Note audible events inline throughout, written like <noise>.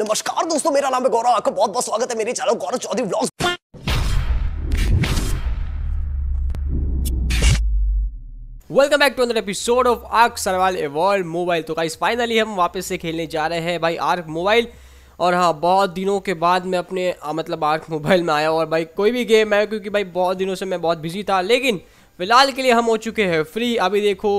नमस्कार दोस्तों मेरा नाम है गौरव आपका बहुत बहुत स्वागत है मेरे channel Gaurav Chaudhary vlogs welcome back to another episode of ARK survival evolved mobile तो गाइस फाइनली हम वापस से खेलने जा रहे हैं भाई आर्क मोबाइल और हाँ बहुत दिनों के बाद मैं अपने आ, हाँ, मतलब आर्क मोबाइल में आया और भाई कोई भी गेम है क्योंकि भाई बहुत दिनों से मैं बहुत बिजी था लेकिन फिलहाल के लिए हम हो चुके हैं फ्री अभी देखो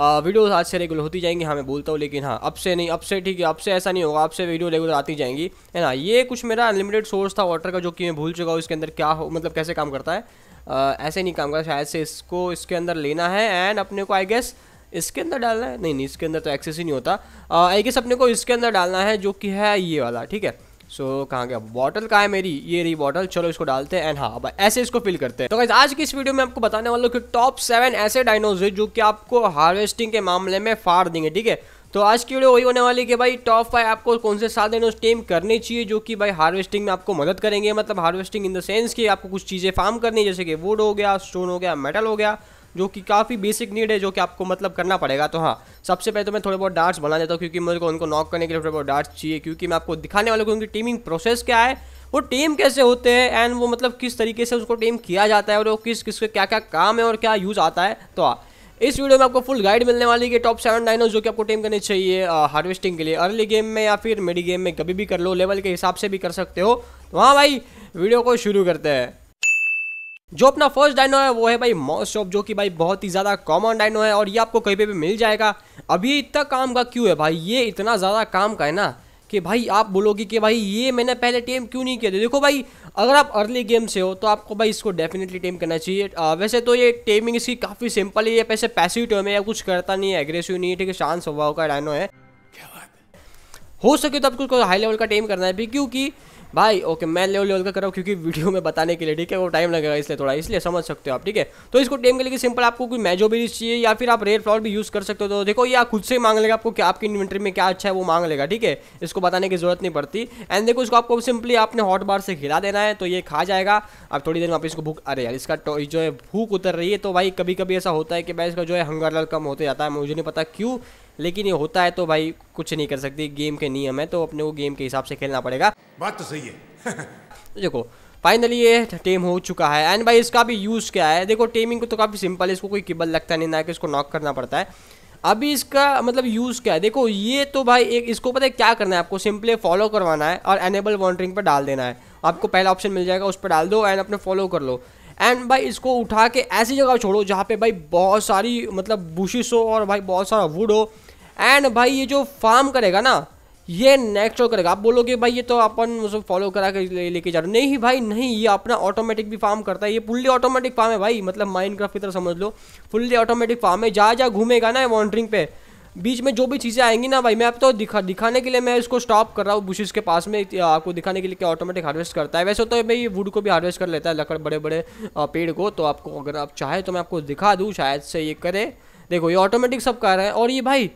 वीडियोस आज से रेगुलर होती जाएंगी हाँ मैं बोलता हूँ लेकिन हाँ अब से नहीं अब से ठीक है अब से ऐसा नहीं होगा अब से वीडियो रेगुलर आती जाएंगी है ना ये कुछ मेरा अनलिमिटेड सोर्स था वाटर का जो कि मैं भूल चुका हूँ इसके अंदर क्या हो मतलब कैसे काम करता है आ, ऐसे नहीं काम करता शायद से इसको इसके अंदर लेना है एंड अपने को आई गेस इसके अंदर डालना है नहीं नहीं इसके अंदर तो एक्सेस ही नहीं होता आई गेस अपने को इसके अंदर डालना है जो कि है ये वाला ठीक है सो so, कहाँ गया बॉटल कहाँ है मेरी ये रही बॉटल चलो इसको डालते हैं एंड हाँ अब ऐसे इसको फिल करते हैं तो गाइज आज की इस वीडियो में आपको बताने वाला हूँ कि टॉप सेवन ऐसे डाइनोज है जो कि आपको हार्वेस्टिंग के मामले में फाड़ देंगे ठीक है तो आज की वीडियो वही होने वाली कि भाई टॉप फाइव आपको कौन से सात डाइनोज टीम करने चाहिए जो कि भाई हार्वेस्टिंग में आपको मदद करेंगे मतलब हार्वेस्टिंग इन द सेंस कि आपको कुछ चीज़ें फार्म करनी जैसे कि वुड हो गया स्टोन हो गया मेटल हो गया जो कि काफ़ी बेसिक नीड है जो कि आपको मतलब करना पड़ेगा तो हाँ सबसे पहले तो मैं थोड़े बहुत डार्ट्स बना देता हूँ क्योंकि मेरे को उनको नॉक करने के लिए थोड़े बहुत डार्ट्स चाहिए क्योंकि मैं आपको दिखाने वाला हूँ उनकी टीमिंग प्रोसेस क्या है वो टीम कैसे होते हैं एंड वो मतलब किस तरीके से उसको टीम किया जाता है और वो किस किस क्या क्या काम है और क्या यूज़ आता है तो हाँ इस वीडियो में आपको फुल गाइड मिलने वाली है टॉप सेवन डाइनोज जो कि आपको टीम करनी चाहिए हार्वेस्टिंग के लिए अर्ली गेम में या फिर मिडी गेम में कभी भी कर लो लेवल के हिसाब से भी कर सकते हो तो हाँ भाई वीडियो को शुरू करते हैं जो अपना फर्स्ट डायनो है वो है भाई मॉस शॉप जो कि भाई बहुत ही ज़्यादा कॉमन डायनो है और ये आपको कहीं पे भी मिल जाएगा अभी इतना काम का क्यों है भाई ये इतना ज़्यादा काम का है ना कि भाई आप बोलोगे कि भाई ये मैंने पहले टेम क्यों नहीं किया था देखो भाई अगर आप अर्ली गेम से हो तो आपको भाई इसको डेफिनेटली टेम करना चाहिए आ, वैसे तो ये टेमिंग इसकी काफ़ी सिंपल है ये पैसे पैसिव टेम है या कुछ करता नहीं है एग्रेसिव नहीं है ठीक है शांत स्वभाव का डायनो है हो सके तो आपको हाई लेवल का टेम करना है भी क्योंकि भाई ओके मैं लेवल लेवल का कर रहा हूँ क्योंकि वीडियो में बताने के लिए ठीक है वो टाइम लगेगा इसलिए थोड़ा इसलिए समझ सकते हो आप ठीक है तो इसको टेम के लिए सिंपल आपको कोई मैजो भी चाहिए या फिर आप रेयर फ्लावर भी यूज़ कर सकते हो तो देखो या खुद से मांग लेगा आपको क्या आपकी इन्वेंट्री में क्या अच्छा है वो मांग लेगा ठीक है इसको बताने की जरूरत नहीं पड़ती एंड देखो इसको आपको सिंपली आपने हॉट बार से खिला देना है तो ये खा जाएगा आप थोड़ी देर में आप इसको भूख अरे यार इसका तो जो है भूख उतर रही है तो भाई कभी कभी ऐसा होता है कि भाई इसका जो है हंगर लाल कम होते जाता है मुझे नहीं पता क्यों लेकिन ये होता है तो भाई कुछ नहीं कर सकती गेम के नियम है तो अपने को गेम के हिसाब से खेलना पड़ेगा बात तो सही है <laughs> देखो फाइनली ये टेम हो चुका है एंड भाई इसका भी यूज़ क्या है देखो टेमिंग को तो काफ़ी सिंपल है इसको कोई किबल लगता नहीं ना कि इसको नॉक करना पड़ता है अभी इसका मतलब यूज़ क्या है देखो ये तो भाई एक इसको पता है क्या करना है आपको सिंपली फॉलो करवाना है और एनेबल वॉन्ट्रिंग पर डाल देना है आपको पहला ऑप्शन मिल जाएगा उस पर डाल दो एंड अपने फॉलो कर लो एंड भाई इसको उठा के ऐसी जगह छोड़ो जहाँ पे भाई बहुत सारी मतलब बुशिस हो और भाई बहुत सारा वुड हो एंड भाई ये जो फार्म करेगा ना ये नेक्स्ट और करेगा आप बोलोगे भाई ये तो अपन उसको फॉलो करा के लेके जा रहे नहीं भाई नहीं ये अपना ऑटोमेटिक भी फार्म करता है ये फुल्ली ऑटोमेटिक फार्म है भाई मतलब माइनक्राफ्ट की तरह समझ लो फुल्ली ऑटोमेटिक फार्म है जहाँ जहाँ घूमेगा ना वॉन्ड्रिंग पे बीच में जो भी चीज़ें आएंगी ना भाई मैं आप तो दिखा दिखाने के लिए मैं इसको स्टॉप कर रहा हूँ बुशेस के पास में आपको दिखाने के लिए क्या ऑटोमेटिक हार्वेस्ट करता है वैसे तो मैं ये वुड को भी हार्वेस्ट कर लेता है लकड़ बड़े बड़े पेड़ को तो आपको अगर आप चाहें तो मैं आपको दिखा दूँ शायद से ये करे देखो ये ऑटोमेटिक सब कर रहे हैं और ये भाई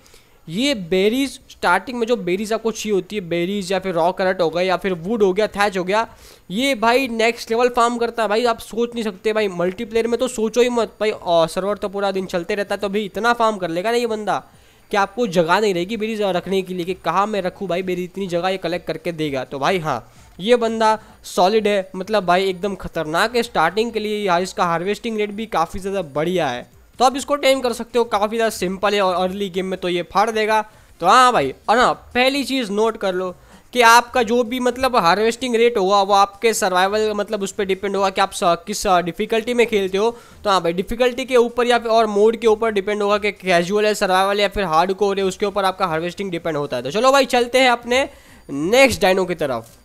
ये बेरीज स्टार्टिंग में जो बेरीज आपको चाहिए होती है बेरीज या फिर रॉ करट हो गया या फिर वुड हो गया थैच हो गया ये भाई नेक्स्ट लेवल फार्म करता है भाई आप सोच नहीं सकते भाई मल्टीप्लेयर में तो सोचो ही मत भाई और सर्वर तो पूरा दिन चलते रहता है तो भाई इतना फार्म कर लेगा ना ये बंदा कि आपको जगह नहीं रहेगी बेरीज रखने के लिए कि कहाँ मैं रखूँ भाई मेरी इतनी जगह ये कलेक्ट करके देगा तो भाई हाँ ये बंदा सॉलिड है मतलब भाई एकदम खतरनाक है स्टार्टिंग के लिए इसका हार्वेस्टिंग रेट भी काफ़ी ज़्यादा बढ़िया है तो आप इसको टेम कर सकते हो काफ़ी ज़्यादा सिंपल है और अर्ली गेम में तो ये फाड़ देगा तो हाँ भाई और हाँ पहली चीज़ नोट कर लो कि आपका जो भी मतलब हार्वेस्टिंग रेट होगा वो आपके सर्वाइवल मतलब उस पर डिपेंड होगा कि आप किस डिफ़िकल्टी में खेलते हो तो हाँ भाई डिफ़िकल्टी के ऊपर या फिर और मोड के ऊपर डिपेंड होगा कि कैजुअल है सर्वाइवल या फिर हार्ड कोर है उसके ऊपर आपका हार्वेस्टिंग डिपेंड होता है तो चलो भाई चलते हैं अपने नेक्स्ट डाइनो की तरफ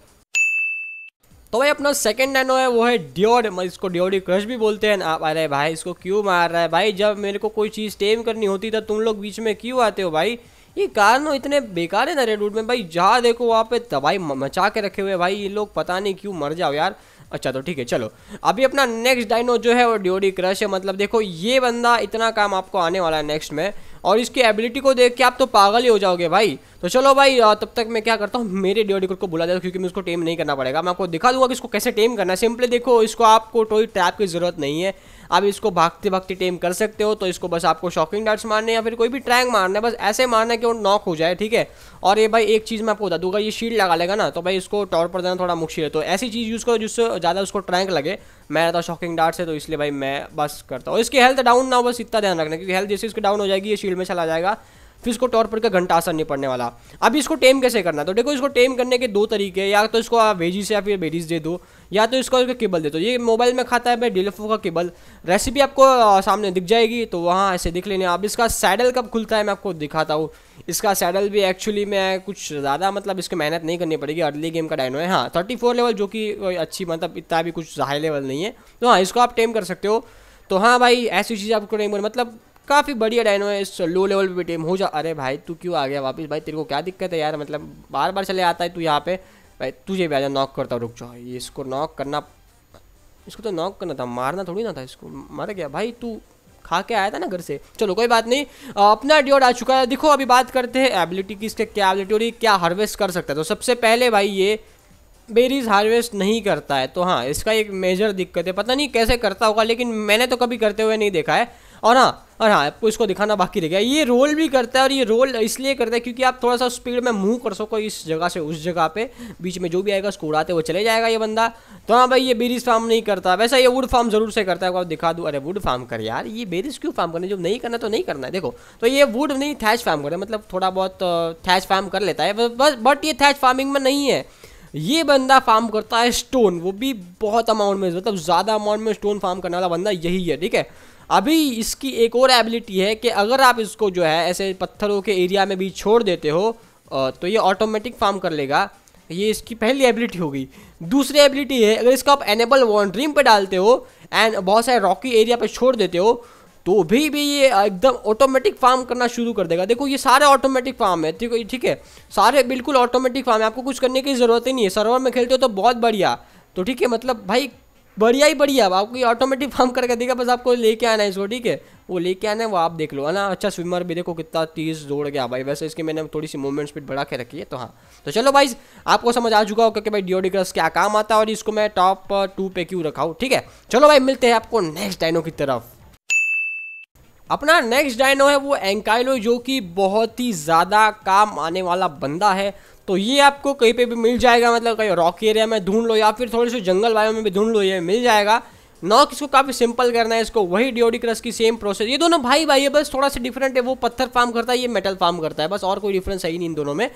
तो भाई अपना सेकंड नैनो है वो है ड्योड इसको ड्योडी क्रश भी बोलते हैं आप अरे भाई इसको क्यों मार रहा है भाई जब मेरे को कोई चीज़ टेम करनी होती था तो तुम लोग बीच में क्यों आते हो भाई ये कारणों इतने बेकार है ना रेड में भाई जहाँ देखो वहाँ पे तबाही मचा के रखे हुए भाई ये लोग पता नहीं क्यों मर जाओ यार अच्छा तो ठीक है चलो अभी अपना नेक्स्ट डायनो जो है वो ड्योडी क्रश है मतलब देखो ये बंदा इतना काम आपको आने वाला है नेक्स्ट में और इसकी एबिलिटी को देख के आप तो पागल ही हो जाओगे भाई तो चलो भाई तब तक मैं क्या करता हूँ मेरे डिओडिकोट को बुला देता हूँ क्योंकि मैं उसको टेम नहीं करना पड़ेगा मैं आपको दिखा दूंगा कि इसको कैसे टेम करना है सिंपली देखो इसको आपको कोई ट्रैप की जरूरत नहीं है आप इसको भागते भागते टेम कर सकते हो तो इसको बस आपको शॉकिंग डार्ट्स मारने या फिर कोई भी ट्रैंग मारना है बस ऐसे मारना है कि वो नॉक हो जाए ठीक है और ये भाई एक चीज़ मैं आपको बता दूंगा ये शील्ड लगा लेगा ना तो भाई इसको टॉर पर देना थोड़ा मुश्किल है तो ऐसी चीज़ यूज़ करो जिससे ज़्यादा उसको ट्रैंक लगे मैं रहता शॉकिंग डार्ट से तो इसलिए भाई मैं बस करता हूँ इसकी हेल्थ डाउन ना हो बस इतना ध्यान रखना क्योंकि हेल्थ जैसे इसकी डाउन हो जाएगी ये शील्ड में चला जाएगा फिर इसको टॉर पर का घंटा असर नहीं पड़ने वाला अभी इसको टेम कैसे करना तो देखो इसको टेम करने के दो तरीके या तो इसको से या फिर बेरीज दे दो या तो इसका केबल दे दो ये मोबाइल में खाता है भाई डीलफो का केबल रेसिपी आपको सामने दिख जाएगी तो वहाँ ऐसे दिख लेने आप इसका सैडल कब खुलता है मैं आपको दिखाता हूँ इसका सैडल भी एक्चुअली में कुछ ज़्यादा मतलब इसको मेहनत नहीं करनी पड़ेगी अर्ली गेम का डायनो है हाँ थर्टी फोर लेवल जो कि अच्छी मतलब इतना भी कुछ हाई लेवल नहीं है तो हाँ इसको आप टेम कर सकते हो तो हाँ भाई ऐसी चीज़ आपको नहीं मतलब काफ़ी बढ़िया डायनो है इस लो लेवल पे टेम हो जा अरे भाई तू क्यों आ गया वापस भाई तेरे को क्या दिक्कत है यार मतलब बार बार चले आता है तू यहाँ पे भाई तुझे भी आजा नॉक करता रुक जाओ ये इसको नॉक करना इसको तो नॉक करना था मारना थोड़ी ना था इसको मर गया भाई तू खा के आया था ना घर से चलो कोई बात नहीं अपना ड्योर आ चुका है देखो अभी बात करते हैं एबिलिटी की इसके क्या एबिलिटी और क्या हार्वेस्ट कर सकता है तो सबसे पहले भाई ये बेरीज हार्वेस्ट नहीं करता है तो हाँ इसका एक मेजर दिक्कत है पता नहीं कैसे करता होगा लेकिन मैंने तो कभी करते हुए नहीं देखा है और हाँ और हाँ आपको इसको दिखाना बाकी रह गया ये रोल भी करता है और ये रोल इसलिए करता है क्योंकि आप थोड़ा सा स्पीड में मूव कर सको इस जगह से उस जगह पे बीच में जो भी आएगा उसको उड़ाते वो चले जाएगा ये बंदा तो हाँ भाई ये बेरीज फार्म नहीं करता वैसा ये वुड फार्म जरूर से करता है दिखा दूँ अरे वुड फार्म कर यार ये बेरीज क्यों फार्म करना जो नहीं करना तो नहीं करना है देखो तो ये वुड नहीं थैच फार्म करता मतलब थोड़ा बहुत थैच फार्म कर लेता है बस बट ये थैच फार्मिंग में नहीं है ये बंदा फार्म करता है स्टोन वो भी बहुत अमाउंट में मतलब ज़्यादा अमाउंट में स्टोन फार्म करने वाला बंदा यही है ठीक है अभी इसकी एक और एबिलिटी है कि अगर आप इसको जो है ऐसे पत्थरों के एरिया में भी छोड़ देते हो तो ये ऑटोमेटिक फार्म कर लेगा ये इसकी पहली एबिलिटी हो गई दूसरी एबिलिटी है अगर इसको आप एनेबल वॉन्ड्रीम पर डालते हो एंड बहुत सारे रॉकी एरिया पर छोड़ देते हो तो भी भी ये एकदम ऑटोमेटिक फार्म करना शुरू कर देगा देखो ये सारे ऑटोमेटिक फार्म है ठीक है ठीक है सारे बिल्कुल ऑटोमेटिक फार्म है आपको कुछ करने की ज़रूरत ही नहीं है सर्वर में खेलते हो तो बहुत बढ़िया तो ठीक है मतलब भाई बढ़िया ही बढ़िया आपको ये ऑटोमेटिक फार्म करके देगा बस आपको लेके आना है इसको ठीक है वो लेके आना है वो आप देख लो है ना अच्छा स्विमर भी देखो कितना तेज जोड़ गया भाई वैसे इसके मैंने थोड़ी सी मूवमेंट स्पीड बढ़ा के रखी है तो हाँ तो चलो भाई आपको समझ आ चुका होगा कि भाई डीओडी क्या काम आता है और इसको मैं टॉप टू uh, पे क्यों रखा हूँ ठीक है चलो भाई मिलते हैं आपको नेक्स्ट डाइनो की तरफ अपना नेक्स्ट डायनो है वो एंकाइलो जो कि बहुत ही ज़्यादा काम आने वाला बंदा है तो ये आपको कहीं पे भी मिल जाएगा मतलब कहीं रॉक एरिया में ढूंढ लो या फिर थोड़े से जंगल वायो में भी ढूंढ लो ये मिल जाएगा नॉक इसको काफ़ी सिंपल करना है इसको वही डिओडी क्रस की सेम प्रोसेस ये दोनों भाई भाई है बस थोड़ा सा डिफरेंट है वो पत्थर फार्म करता है ये मेटल फार्म करता है बस और कोई डिफरेंस है ही नहीं इन दोनों में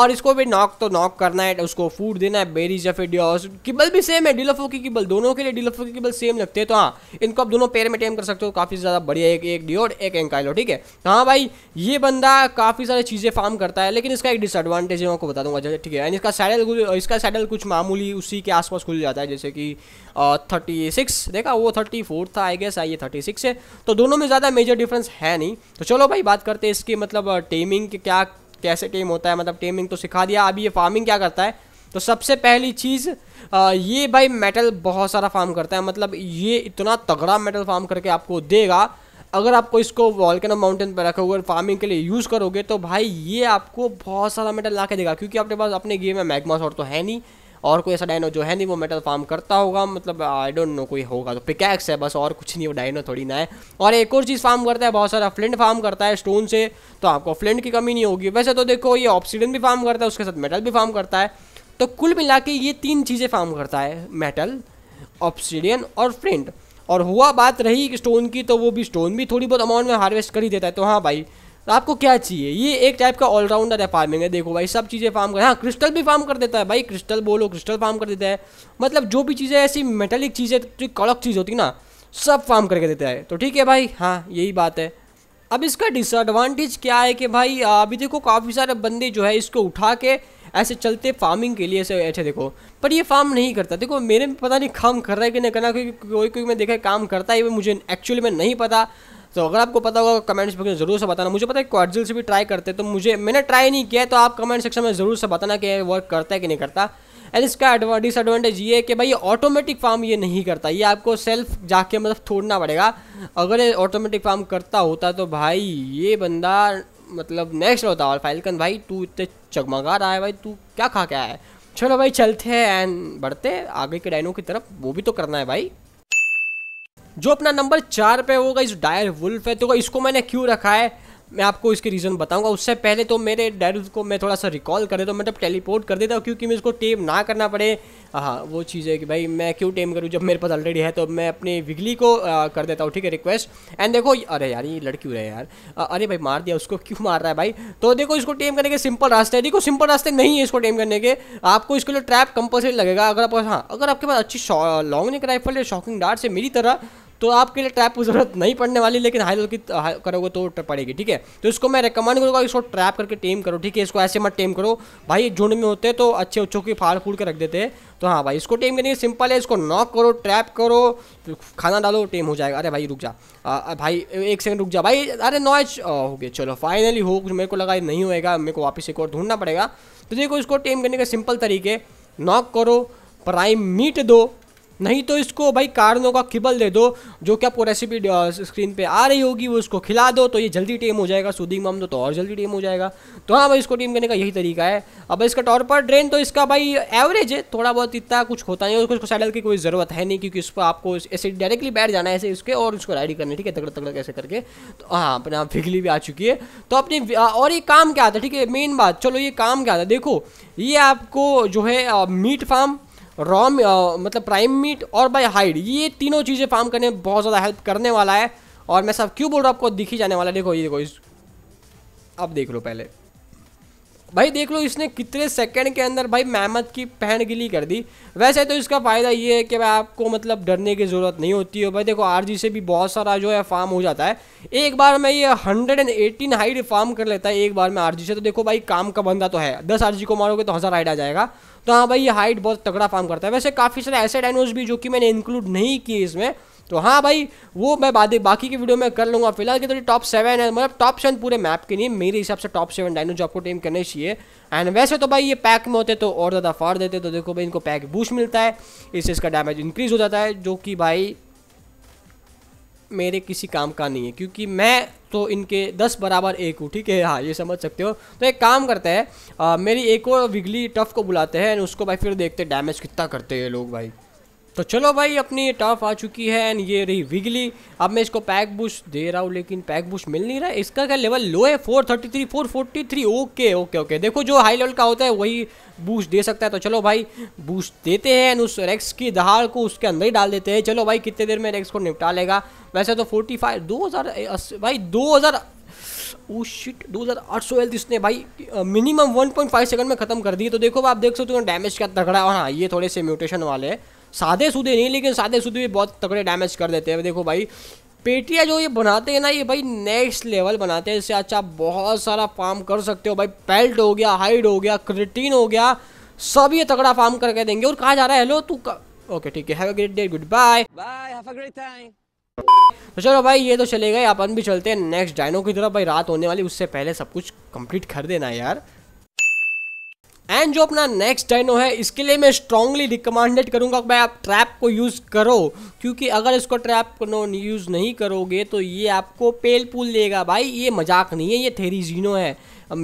और इसको भी नॉक तो नॉक करना है उसको फूड देना है बेरीज या फिर डिओस किबल भी सेम है डिलफो की किबल दोनों के लिए डिलफो की किबल सेम लगते हैं तो हाँ इनको आप दोनों पेयर में टेम कर सकते हो काफ़ी ज़्यादा बढ़िया एक एक डिओड एक एंकाइलो ठीक है तो हाँ भाई ये बंदा काफ़ी सारी चीज़ें फार्म करता है लेकिन इसका एक डिसएडवांटेज है मैं आपको बता दूंगा ठीक है एंड इसका सैडल इसका सैडल कुछ मामूली उसी के आसपास खुल जाता है जैसे कि थर्टी सिक्स देखा वो थर्टी फोर था आई गेस आइए थर्टी सिक्स है तो दोनों में ज़्यादा मेजर डिफरेंस है नहीं तो चलो भाई बात करते हैं इसके मतलब टेमिंग के क्या कैसे टेम होता है मतलब टेमिंग तो सिखा दिया अभी ये फार्मिंग क्या करता है तो सबसे पहली चीज़ ये भाई मेटल बहुत सारा फार्म करता है मतलब ये इतना तगड़ा मेटल फार्म करके आपको देगा अगर आपको इसको वॉल्केनो माउंटेन पर रखे हुए फार्मिंग के लिए यूज़ करोगे तो भाई ये आपको बहुत सारा मेटल ला के देगा क्योंकि आपके पास अपने गेम में मैगमा शॉट तो है नहीं और कोई ऐसा डायनो जो है नहीं वो मेटल फार्म करता होगा मतलब आई डोंट नो कोई होगा तो पिकैक्स है बस और कुछ नहीं वो डायनो थोड़ी ना है और एक और चीज़ फार्म करता है बहुत सारा फ्लिंट फार्म करता है स्टोन से तो आपको फ्लिंट की कमी नहीं होगी वैसे तो देखो ये ऑक्सीडन भी फार्म करता है उसके साथ मेटल भी फार्म करता है तो कुल मिला के ये तीन चीज़ें फार्म करता है मेटल ऑप्सीडियन और फ्रिंट और हुआ बात रही कि स्टोन की तो वो भी स्टोन भी थोड़ी बहुत अमाउंट में हार्वेस्ट कर ही देता है तो हाँ भाई तो आपको क्या चाहिए ये एक टाइप का ऑलराउंडर है फार्मिंग है देखो भाई सब चीज़ें फार्म कर हाँ क्रिस्टल भी फार्म कर देता है भाई क्रिस्टल बोलो क्रिस्टल फार्म कर देता है मतलब जो भी चीज़ें ऐसी मेटेलिक चीज़ें जो तो कड़क चीज़ होती ना सब फार्म करके देता है तो ठीक है भाई हाँ यही बात है अब इसका डिसएडवांटेज क्या है कि भाई अभी देखो काफ़ी सारे बंदे जो है इसको उठा के ऐसे चलते फार्मिंग के लिए ऐसे ऐसे देखो पर ये फार्म नहीं करता देखो मेरे पता नहीं काम कर रहा है कि नहीं करना क्योंकि कोई कोई मैं देखा काम करता है मुझे एक्चुअली में नहीं पता तो अगर आपको पता होगा कमेंट्स में ज़रूर से बताना मुझे पता है क्वार्जिल से भी ट्राई करते हैं तो मुझे मैंने ट्राई नहीं किया तो आप कमेंट सेक्शन में ज़रूर से बताना कि वर्क करता है कि नहीं करता एंड इसका डिसएडवांटेज ये है कि भाई ये ऑटोमेटिक फार्म ये नहीं करता ये आपको सेल्फ जाके मतलब थोड़ना पड़ेगा अगर ये ऑटोमेटिक फार्म करता होता तो भाई ये बंदा मतलब नेक्स्ट होता और फाइलकन भाई तू इतने चगमगा रहा है भाई तू क्या खा क्या है चलो भाई चलते हैं एंड बढ़ते आगे के डाइनो की तरफ वो भी तो करना है भाई जो अपना नंबर चार पे होगा इस डायर वुल्फ है तो इसको मैंने क्यों रखा है मैं आपको इसके रीज़न बताऊंगा उससे पहले तो मेरे डैड को मैं थोड़ा सा रिकॉल कर देता हूँ मतलब टेलीपोर्ट कर देता हूँ क्योंकि मैं इसको टेम ना करना पड़े हाँ वो चीज़ है कि भाई मैं क्यों टेम करूँ जब मेरे पास ऑलरेडी है तो मैं अपने विगली को आ, कर देता हूँ ठीक है रिक्वेस्ट एंड देखो अरे यार ये हो रहा रहे यार अरे भाई मार दिया उसको क्यों मार रहा है भाई तो देखो इसको टेम करने के सिंपल रास्ते है देखो सिंपल रास्ते नहीं है इसको टेम करने के आपको इसके लिए ट्रैप कंपल्सरी लगेगा अगर आप हाँ अगर आपके पास अच्छी लॉन्ग निक राइफल है शॉकिंग डार्ट से मेरी तरह तो आपके लिए ट्रैप की जरूरत नहीं पड़ने वाली लेकिन हाई लेवल की uh, करोगे तो पड़ेगी ठीक है तो इसको मैं रिकमेंड करूँगा इसको ट्रैप करके टेम करो ठीक है इसको ऐसे मत टेम करो भाई झुंड में होते तो अच्छे उच्छों की फाड़ फूड़ के रख देते हैं तो हाँ भाई इसको टेम करने सिंपल है इसको नॉक करो ट्रैप करो खाना डालो टेम हो जाएगा अरे भाई रुक जा भाई एक सेकंड रुक जा भाई अरे नॉइज हो गया चलो फाइनली हो मेरे को लगा नहीं होएगा मेरे को वापस एक और ढूंढना पड़ेगा तो देखो इसको टेम करने का सिंपल तरीके नॉक करो प्राइम मीट दो नहीं तो इसको भाई कारनों का किबल दे दो जो कि आपको रेसिपी स्क्रीन पे आ रही होगी वो उसको खिला दो तो ये जल्दी टेम हो जाएगा सूदिंग मम दो तो और जल्दी टेम हो जाएगा तो हाँ भाई इसको टीम करने का यही तरीका है अब इसका टॉर पर ड्रेन तो इसका भाई एवरेज है थोड़ा बहुत इतना कुछ होता नहीं है उसको सैडल की कोई ज़रूरत है नहीं क्योंकि उस पर आपको ऐसे डायरेक्टली बैठ जाना है ऐसे उसके और उसको राइड करनी ठीक है तगड़ तगड़ कैसे करके तो हाँ आप फिगली भी आ चुकी है तो अपनी और ये काम क्या आता है ठीक है मेन बात चलो ये काम क्या आता है देखो ये आपको जो है मीट फार्म रॉम मतलब प्राइम मीट और बाय हाइड ये तीनों चीज़ें फार्म करने में बहुत ज़्यादा हेल्प करने वाला है और मैं सब क्यों बोल रहा हूँ आपको दिखी जाने वाला देखो ये देखो इस अब देख लो पहले भाई देख लो इसने कितने सेकंड के अंदर भाई मेहमत की पहन गिली कर दी वैसे तो इसका फ़ायदा ये है कि भाई आपको मतलब डरने की ज़रूरत नहीं होती है हो। भाई देखो आरजी से भी बहुत सारा जो है फार्म हो जाता है एक बार मैं ये 118 हाइड फार्म कर लेता है एक बार में आरजी से तो देखो भाई काम का बंदा तो है दस आर को मारोगे तो हज़ार हाइड आ जाएगा तो हाँ भाई ये हाइट बहुत तगड़ा फार्म करता है वैसे काफ़ी सारे ऐसे डायनोज भी जो कि मैंने इंक्लूड नहीं किए इसमें तो हाँ भाई वो मैं बाद बाकी की वीडियो में कर लूँगा फिलहाल के तो टॉप सेवन है मतलब टॉप सेवन पूरे मैप के नहीं मेरे हिसाब से टॉप सेवन डायनो जो आपको टीम करने चाहिए एंड वैसे तो भाई ये पैक में होते तो और ज़्यादा फाड़ देते तो देखो भाई इनको पैक बूस्ट मिलता है इससे इसका डैमेज इंक्रीज़ हो जाता है जो कि भाई मेरे किसी काम का नहीं है क्योंकि मैं तो इनके दस बराबर एक हूँ ठीक है हाँ ये समझ सकते हो तो एक काम करते हैं मेरी एक और विगली टफ को बुलाते हैं उसको भाई फिर देखते हैं डैमेज कितना करते हैं लोग भाई तो चलो भाई अपनी टफ आ चुकी है एंड ये रही विगली अब मैं इसको पैक बुश दे रहा हूँ लेकिन पैक बुश मिल नहीं रहा इसका क्या लेवल लो है 433 443 ओके ओके ओके देखो जो हाई लेवल का होता है वही बूस्ट दे सकता है तो चलो भाई बूस्ट देते हैं एंड उस रेक्स की दहाड़ को उसके अंदर ही डाल देते हैं चलो भाई कितने देर में रेक्स को निपटा लेगा वैसे तो फोर्टी फाइव दो हज़ार भाई दो हज़ार ओ शिट 2800 हेल्थ इसने भाई मिनिमम 1.5 सेकंड में खत्म कर दिए तो देखो आप देख सकते हो डैमेज क्या तगड़ा और हाँ ये थोड़े से म्यूटेशन वाले हैं सादे सूदे नहीं लेकिन सादे सूदे भी बहुत तकड़े डैमेज कर देते हैं देखो भाई पेटिया जो ये बनाते हैं ना ये भाई नेक्स्ट लेवल बनाते हैं इससे अच्छा बहुत सारा फार्म कर सकते हो भाई पेल्ट हो गया हाइड हो गया क्रिटीन हो गया सब ये तकड़ा फार्म करके देंगे और कहा जा रहा है हेलो तू ओके ठीक है have a great day good bye bye have a great time तो चलो भाई ये तो चले गए अपन भी चलते हैं नेक्स्ट डायनो की तरफ भाई रात होने वाली उससे पहले सब कुछ कंप्लीट कर देना यार एंड जो अपना नेक्स्ट डायनो है इसके लिए मैं स्ट्रांगली रिकमेंडेड करूंगा कि भाई आप ट्रैप को यूज़ करो क्योंकि अगर इसको ट्रैप को यूज़ नहीं करोगे तो ये आपको पेल पुल लेगा भाई ये मजाक नहीं है ये थेरी जीनो है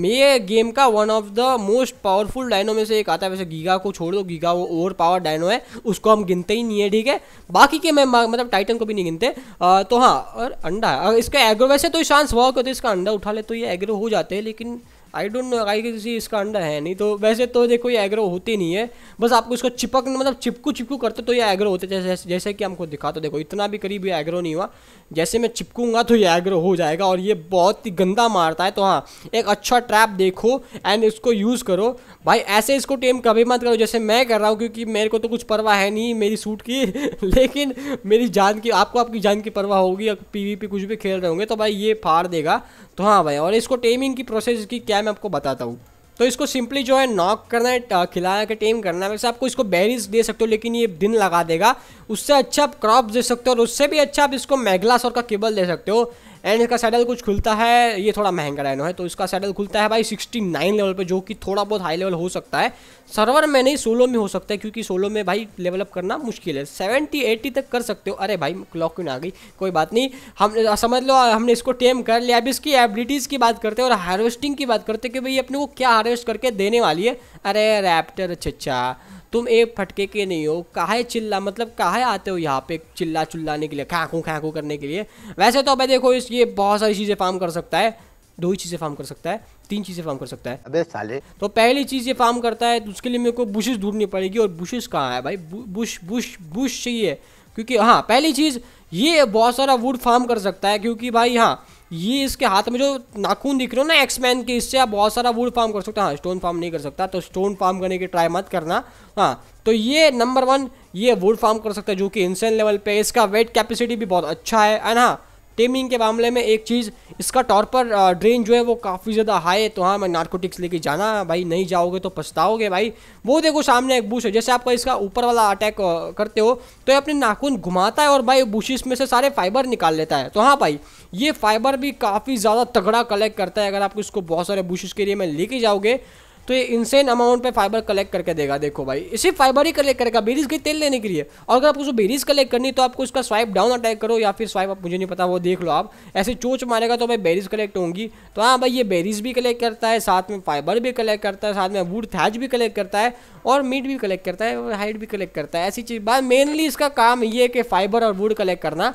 ये गेम का one of the most powerful dino में से एक आता है वैसे गीगा को छोड़ दो गीगा वो ओवर पावर डायनो है उसको हम गिनते ही नहीं है ठीक है बाकी के मैं मतलब टाइटन को भी नहीं गिनते आ, तो हाँ और अंडा है इसका एग्रो वैसे तो चांस वर्क होते इसका अंडा उठा ले तो ये एग्रो हो जाते हैं लेकिन आई डोंट नो आई किसी इसका अंडा है नहीं तो वैसे तो देखो ये एग्रो होती नहीं है बस आपको इसको चिपक मतलब चिपकू चिपकू करते तो ये एग्रो होते जैसे जैसे कि हमको दिखा तो देखो इतना भी करीब ये एग्रो नहीं हुआ जैसे मैं चिपकूंगा तो ये एग्रो हो जाएगा और ये बहुत ही गंदा मारता है तो हाँ एक अच्छा ट्रैप देखो एंड इसको यूज़ करो भाई ऐसे इसको टेम कभी मत करो जैसे मैं कर रहा हूँ क्योंकि मेरे को तो कुछ परवाह है नहीं मेरी सूट की <laughs> लेकिन मेरी जान की आपको आपकी जान की परवाह होगी पी कुछ भी खेल रहे होंगे तो भाई ये फाड़ देगा तो हाँ भाई और इसको टेमिंग की प्रोसेस की क्या मैं आपको बताता हूँ तो इसको सिंपली जो है नॉक करना है खिलाया के टेम करना है वैसे आपको इसको बेरीज दे सकते हो लेकिन ये दिन लगा देगा उससे अच्छा आप क्रॉप दे सकते हो और उससे भी अच्छा आप इसको मेगलास और का केबल दे सकते हो एंड इसका सैडल कुछ खुलता है ये थोड़ा महंगा रहना है तो इसका सैडल खुलता है भाई 69 लेवल पे जो कि थोड़ा बहुत हाई लेवल हो सकता है सर्वर में नहीं सोलो में हो सकता है क्योंकि सोलो में भाई लेवल अप करना मुश्किल है सेवेंटी एटी तक कर सकते हो अरे भाई क्लॉक क्यों आ गई कोई बात नहीं हम समझ लो हमने इसको टेम कर लिया अब इसकी एबिलिटीज़ की बात करते हैं और हार्वेस्टिंग की बात करते हैं कि भाई अपने को क्या हार्वेस्ट करके देने वाली है अरे रैप्टर अच्छा अच्छा तुम एक फटके के नहीं हो काहे चिल्ला मतलब काहे आते हो यहाँ पे चिल्ला चुल्लाने के लिए खाकू खाकू करने के लिए वैसे तो भाई देखो इस ये बहुत सारी चीज़ें फार्म कर सकता है दो ही चीज़ें फार्म कर सकता है तीन चीज़ें फार्म कर सकता है अबे साले तो पहली चीज़ ये फार्म करता है तो उसके लिए मेरे को बुशेस ढूंढनी पड़ेगी और बुशेस कहाँ है भाई बुश बुश बुश चाहिए क्योंकि हाँ पहली चीज़ ये बहुत सारा वुड फार्म कर सकता है क्योंकि भाई हाँ ये इसके हाथ में जो नाखून दिख रहे हो ना एक्समैन के इससे आप बहुत सारा वुड फार्म कर सकते हो हाँ स्टोन फार्म नहीं कर सकता तो स्टोन फार्म करने की ट्राई मत करना हाँ तो ये नंबर वन ये वुड फार्म कर सकता है जो कि इंसेंट लेवल पे इसका वेट कैपेसिटी भी बहुत अच्छा है एंड हाँ टेमिंग के मामले में एक चीज़ इसका टॉर्पर ड्रेन जो है वो काफ़ी ज़्यादा हाई है तो हाँ मैं नार्कोटिक्स लेके जाना भाई नहीं जाओगे तो पछताओगे भाई वो देखो सामने एक बूश है जैसे आपका इसका ऊपर वाला अटैक करते हो तो ये अपने नाखून घुमाता है और भाई बुशिस में से सारे फाइबर निकाल लेता है तो हाँ भाई ये फाइबर भी काफ़ी ज़्यादा तगड़ा कलेक्ट करता है अगर आप इसको बहुत सारे बुशिस के लिए में लेके जाओगे तो ये इंसेन अमाउंट पे फाइबर कलेक्ट करके देगा देखो भाई इसी फाइबर ही कलेक्ट करेगा बेरीज के तेल लेने के लिए और अगर आपको बेरीज कलेक्ट करनी तो आपको उसका स्वाइप डाउन अटैक करो या फिर स्वाइप आप मुझे नहीं पता वो देख लो आप ऐसे चोच मारेगा तो भाई बेरीज कलेक्ट होंगी तो हाँ भाई ये बेरीज भी कलेक्ट करता है साथ में फाइबर भी कलेक्ट करता है साथ में वुड थैच भी कलेक्ट करता है और मीट भी कलेक्ट करता है और हाइट भी कलेक्ट करता है ऐसी चीज़ बात मेनली इसका काम ये है कि फाइबर और वुड कलेक्ट करना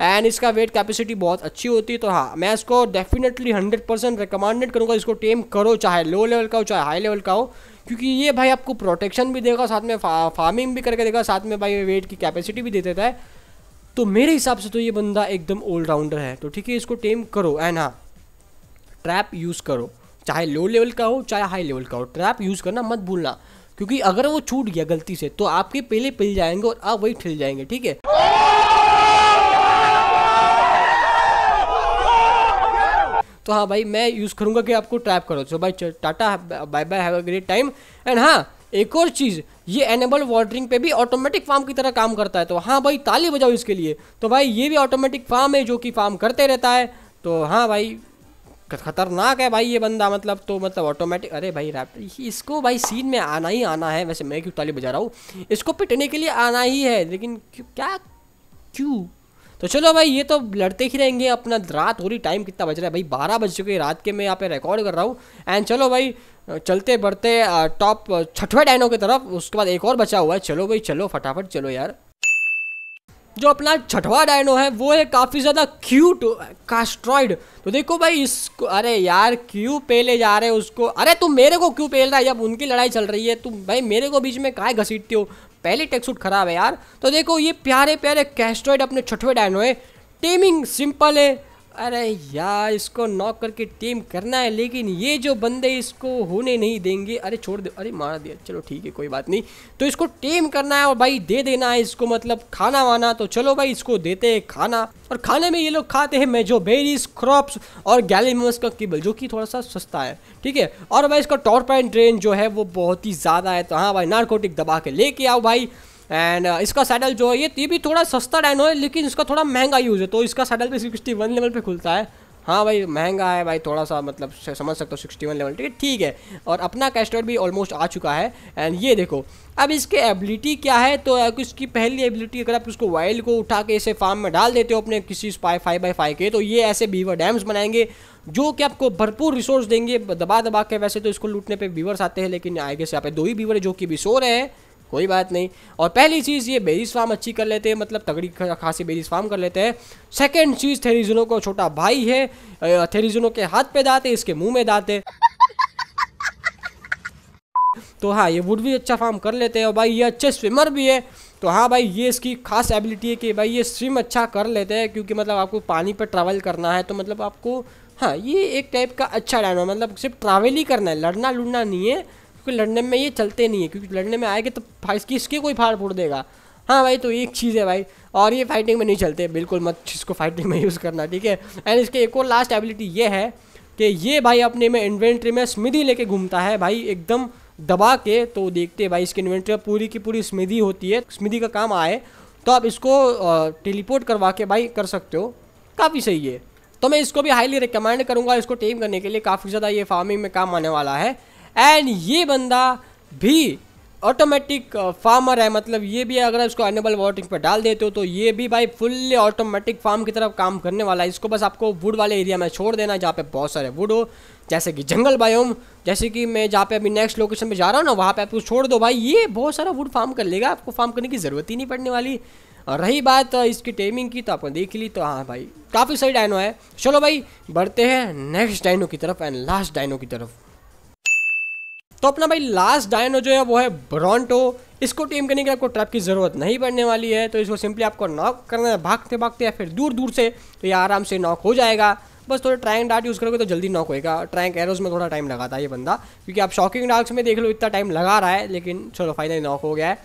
एंड इसका वेट कैपेसिटी बहुत अच्छी होती है तो हाँ मैं इसको डेफिनेटली हंड्रेड परसेंट रिकमेंडेड करूँगा इसको टेम करो चाहे लो लेवल का हो चाहे हाई लेवल का हो क्योंकि ये भाई आपको प्रोटेक्शन भी देगा साथ में फा, फार्मिंग भी करके देगा साथ में भाई वेट की कैपेसिटी भी दे देता है तो मेरे हिसाब से तो ये बंदा एकदम ऑलराउंडर है तो ठीक है इसको टेम करो एंड हाँ ट्रैप यूज़ करो चाहे लो लेवल का हो चाहे हाई लेवल का हो ट्रैप यूज़ करना मत भूलना क्योंकि अगर वो छूट गया गलती से तो आपके पहले पिल जाएंगे और आप वही ठिल जाएंगे ठीक है तो हाँ भाई मैं यूज़ करूँगा कि आपको ट्रैप करो सो भाई tata bye bye have a great time and हाँ एक और चीज़ ये एनेबल वाटरिंग पे भी ऑटोमेटिक फार्म की तरह काम करता है तो हाँ भाई ताली बजाओ इसके लिए तो भाई ये भी ऑटोमेटिक फार्म है जो कि फार्म करते रहता है तो हाँ भाई खतरनाक है भाई ये बंदा मतलब तो मतलब ऑटोमेटिक अरे भाई रैप इसको भाई सीन में आना ही आना है वैसे मैं क्यों ताली बजा रहा हूँ इसको पिटने के लिए आना ही है लेकिन क्या क्यों तो चलो भाई ये तो लड़ते ही रहेंगे अपना रात हो रही टाइम कितना बज रहा है भाई बारह बज चुके रात के मैं यहाँ पे रिकॉर्ड कर रहा हूँ एंड चलो भाई चलते बढ़ते टॉप छठवें डाइनो की तरफ उसके बाद एक और बचा हुआ है चलो भाई चलो फटाफट चलो यार जो अपना छठवा डायनो है वो है काफ़ी ज़्यादा क्यूट कास्ट्रॉइड तो देखो भाई इसको अरे यार क्यों पेले जा रहे हैं उसको अरे तुम मेरे को क्यों पेल रहा है जब उनकी लड़ाई चल रही है तुम भाई मेरे को बीच में काय घसीटते हो पहले टेक सूट खराब है यार तो देखो ये प्यारे प्यारे कैस्ट्रॉइड अपने छठवे डायनो है टेमिंग सिंपल है अरे यार इसको नॉक करके टीम करना है लेकिन ये जो बंदे इसको होने नहीं देंगे अरे छोड़ दो अरे मार दिया चलो ठीक है कोई बात नहीं तो इसको टीम करना है और भाई दे देना है इसको मतलब खाना वाना तो चलो भाई इसको देते हैं खाना और खाने में ये लोग खाते हैं मैजो बेरीज क्रॉप्स और गैलीमस का केबल जो कि थोड़ा सा सस्ता है ठीक है और भाई इसका टॉर्पाइन ट्रेन जो है वो बहुत ही ज़्यादा है तो हाँ भाई नार्कोटिक दबा के लेके आओ भाई एंड uh, इसका सैडल जो है ये ये भी थोड़ा सस्ता डायनो है लेकिन इसका थोड़ा महंगा यूज़ है तो इसका सैडल भी सिक्सटी वन लेवल पर खुलता है हाँ भाई महंगा है भाई थोड़ा सा मतलब समझ सकते हो सिक्सटी वन लेवल ठीक ठीक है और अपना कैस्टर्ड भी ऑलमोस्ट आ चुका है एंड ये देखो अब इसके एबिलिटी क्या है तो इसकी पहली एबिलिटी अगर आप उसको वाइल्ड को उठा के इसे फार्म में डाल देते हो अपने किसी स्पाई फाइव बाई फाइव के तो ये ऐसे बीवर डैम्स बनाएंगे जो कि आपको भरपूर रिसोर्स देंगे दबा दबा के वैसे तो इसको लूटने पर बीवर्स आते हैं लेकिन आगे से यहाँ पे दो ही बीवर है जो कि सो रहे हैं कोई बात नहीं और पहली चीज़ ये बेरिस फार्म अच्छी कर लेते हैं मतलब तगड़ी खासी बेरिस फार्म कर लेते हैं सेकेंड चीज़ थेरिजुनो को छोटा भाई है थेरिजुनो के हाथ पे दाते इसके मुँह में दाते तो हाँ ये वुड भी अच्छा फार्म कर लेते हैं और भाई ये अच्छे स्विमर भी है तो हाँ भाई ये इसकी खास एबिलिटी है कि भाई ये स्विम अच्छा कर लेते हैं क्योंकि मतलब आपको पानी पर ट्रैवल करना है तो मतलब आपको हाँ ये एक टाइप का अच्छा डायनो मतलब सिर्फ ट्रैवल ही करना है लड़ना लुड़ना नहीं है क्योंकि लड़ने में ये चलते नहीं है क्योंकि लड़ने में आएंगे तो इसकी कोई फाड़ फोड़ देगा हाँ भाई तो एक चीज़ है भाई और ये फाइटिंग में नहीं चलते बिल्कुल मत इसको फाइटिंग में यूज़ करना ठीक है एंड इसके एक और लास्ट एबिलिटी ये है कि ये भाई अपने में इन्वेंट्री में स्मृति लेके घूमता है भाई एकदम दबा के तो देखते भाई इसकी इन्वेंट्री पूरी की पूरी स्मृति होती है स्मृति का काम आए तो आप इसको टेलीपोर्ट करवा के भाई कर सकते हो काफ़ी सही है तो मैं इसको भी हाईली रिकमेंड करूँगा इसको टेम करने के लिए काफ़ी ज़्यादा ये फार्मिंग में काम आने वाला है एंड ये बंदा भी ऑटोमेटिक फार्मर uh, है मतलब ये भी अगर इसको अनेबल वोटिंग पर डाल देते हो तो ये भी भाई फुल्ली ऑटोमेटिक फार्म की तरफ काम करने वाला है इसको बस आपको वुड वाले एरिया में छोड़ देना जहाँ पे बहुत सारे वुड हो जैसे कि जंगल बायोम जैसे कि मैं जहाँ पे अभी नेक्स्ट लोकेशन पे जा रहा हूँ ना वहाँ पे आपको छोड़ दो भाई ये बहुत सारा वुड फार्म कर लेगा आपको फार्म करने की ज़रूरत ही नहीं पड़ने वाली और रही बात uh, इसकी टेमिंग की तो आपने देख ली तो हाँ भाई काफ़ी सही डायनो है चलो भाई बढ़ते हैं नेक्स्ट डायनो की तरफ एंड लास्ट डायनो की तरफ तो अपना भाई लास्ट डायनो जो है वो है ब्रॉन्टो इसको टीम करने के लिए आपको ट्रैप की ज़रूरत नहीं पड़ने वाली है तो इसको सिंपली आपको नॉक करना है भागते भागते या फिर दूर दूर से तो ये आराम से नॉक हो जाएगा बस थोड़ा ट्रैंक डार्ट यूज़ करोगे तो जल्दी नॉक होएगा ट्रैंक एरोज में थोड़ा टाइम लगाता है ये बंदा क्योंकि आप शॉकिंग डार्क्स में देख लो इतना टाइम लगा रहा है लेकिन चलो फाइनली नॉक हो गया है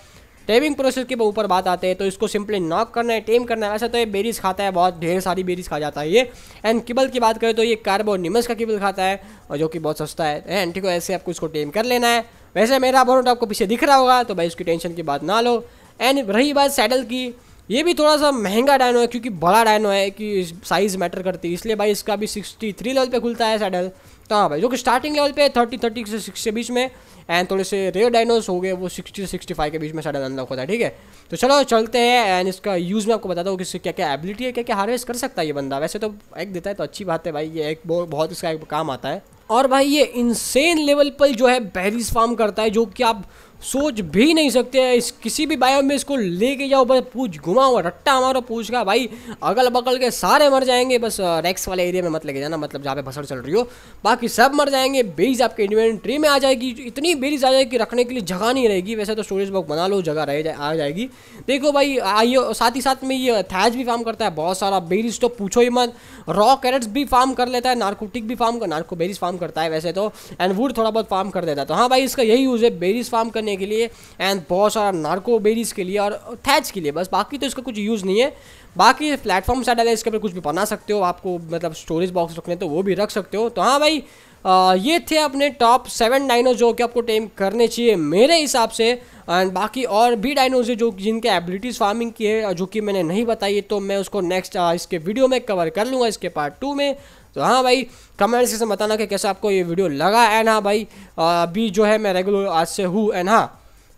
टेमिंग प्रोसेस के ऊपर बात आते हैं तो इसको सिंपली नॉक करना है टेम करना है वैसे तो ये बेरीज खाता है बहुत ढेर सारी बेरीज खा जाता है ये एंड किबल की बात करें तो ये कार्बोनिमस का किबल खाता है और जो कि बहुत सस्ता है एंड ठीक है ऐसे आपको इसको टेम कर लेना है वैसे मेरा बोनोट आपको पीछे दिख रहा होगा तो भाई उसकी टेंशन की बात ना लो एंड रही बात सैडल की ये भी थोड़ा सा महंगा डायनो है क्योंकि बड़ा डायनो है कि साइज़ मैटर करती है इसलिए भाई इसका भी 63 लेवल पे खुलता है सैडल था भाई जो कि स्टार्टिंग लेवल पे थर्टी थर्टी से सिक्स के बीच में एंड थोड़े से रेयर डायनोस हो गए वो सिक्सटी से सिक्सटी फाइव के बीच में साढ़े अनलॉक होता है ठीक है तो चलो चलते हैं एंड इसका यूज़ मैं आपको बताता हूँ कि इससे क्या क्या एबिलिटी है क्या क्या हार्वेस्ट कर सकता है ये बंदा वैसे तो एक देता है तो अच्छी बात है भाई ये एक बहुत इसका एक काम आता है और भाई ये इंसेन लेवल पर जो है बेरीज फार्म करता है जो कि आप सोच भी नहीं सकते हैं इस किसी भी बायो में इसको लेके जाओ बस पूछ घुमाओ रट्टा हमारा पूछ का भाई अगल बगल के सारे मर जाएंगे बस रेक्स वाले एरिया में मत लेके जाना मतलब जहाँ पे फसल चल रही हो बाकी सब मर जाएंगे बेरीज आपके इन्वेंट्री में आ जाएगी इतनी बेरीज आ जाएगी रखने के लिए जगह नहीं रहेगी वैसे तो स्टोरेज बॉक्स बना लो जगह रह जाए आ जाएगी देखो भाई आइए साथ ही साथ में ये थैज भी फार्म करता है बहुत सारा बेरीज तो पूछो ही मत रॉ कैरेट्स भी फार्म कर लेता है नार्कोटिक भी फार्म नार्को बेरीज फार्म करता है वैसे तो एंड वुड थोड़ा बहुत फार्म कर देता है तो हाँ भाई इसका यही यूज़ है बेरीज फार्म करने लेने के लिए एंड बहुत सारा नार्को बेरीज के लिए और थैच के लिए बस बाकी तो इसका कुछ यूज़ नहीं है बाकी प्लेटफॉर्म सैटल है इसके ऊपर कुछ भी बना सकते हो आपको मतलब स्टोरेज बॉक्स रखने तो वो भी रख सकते हो तो हाँ भाई आ, ये थे अपने टॉप सेवन डाइनो जो कि आपको टेम करने चाहिए मेरे हिसाब से एंड बाकी और भी डाइनोज जो जिनके एबिलिटीज़ फार्मिंग की है जो कि मैंने नहीं बताई तो मैं उसको नेक्स्ट इसके वीडियो में कवर कर लूँगा इसके पार्ट टू में तो हाँ भाई कमेंट्स के बताना कि कैसा आपको ये वीडियो लगा एंड हाँ भाई अभी जो है मैं रेगुलर आज से हूँ एंड हाँ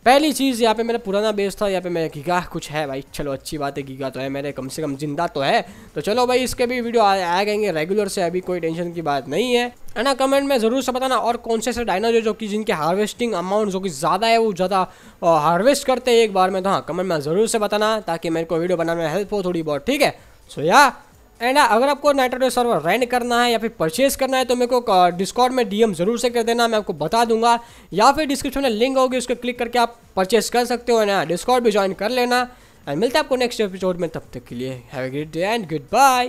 पहली चीज़ यहाँ पे मेरा पुराना बेस था यहाँ पे मेरा गीगा कुछ है भाई चलो अच्छी बात है गीगा तो है मेरे कम से कम जिंदा तो है तो चलो भाई इसके भी वीडियो आ गएंगे रेगुलर से अभी कोई टेंशन की बात नहीं है है ना कमेंट में ज़रूर से बताना और कौन से ऐसे डायनाजो जो कि जिनके हार्वेस्टिंग अमाउंट जो कि ज़्यादा है वो ज़्यादा हार्वेस्ट करते हैं एक बार में तो हाँ कमेंट में ज़रूर से बताना ताकि मेरे को वीडियो बनाने में हेल्प हो थोड़ी बहुत ठीक है सो या एंड uh, अगर आपको नाइट्रोडे सर्वर रेंट करना है या फिर परचेज करना है तो मेरे को डिस्कॉर्ड uh, में डीएम ज़रूर से कर देना मैं आपको बता दूंगा या फिर डिस्क्रिप्शन में लिंक होगी उसको क्लिक करके आप परचेज कर सकते हो ना डिस्कॉर्ड uh, भी ज्वाइन कर लेना एंड मिलते हैं आपको नेक्स्ट एपिसोड में तब तक के लिए have a great day and good bye